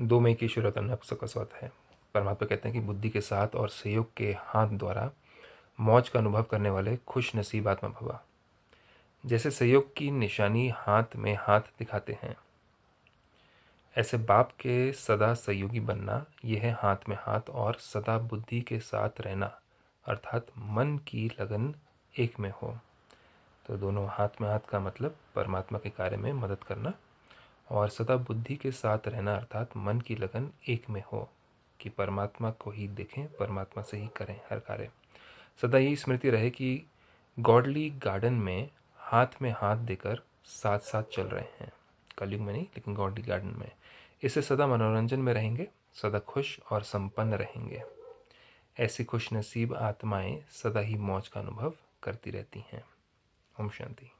दो मई की शुरुआत में आपका है परमात्मा कहते हैं कि बुद्धि के साथ और सहयोग के हाथ द्वारा मौज का अनुभव करने वाले खुश नसीब आत्मा भवा जैसे सहयोग की निशानी हाथ में हाथ दिखाते हैं ऐसे बाप के सदा सहयोगी बनना यह है हाथ में हाथ और सदा बुद्धि के साथ रहना अर्थात मन की लगन एक में हो तो दोनों हाथ में हाथ का मतलब परमात्मा के कार्य में मदद करना और सदा बुद्धि के साथ रहना अर्थात मन की लगन एक में हो कि परमात्मा को ही देखें परमात्मा से ही करें हर कार्य सदा यही स्मृति रहे कि गॉडली गार्डन में हाथ में हाथ देकर साथ साथ चल रहे हैं कलयुग में नहीं लेकिन गॉडली गार्डन में इससे सदा मनोरंजन में रहेंगे सदा खुश और संपन्न रहेंगे ऐसी खुश नसीब आत्माएं सदा ही मौज का अनुभव करती रहती हैं ओम शांति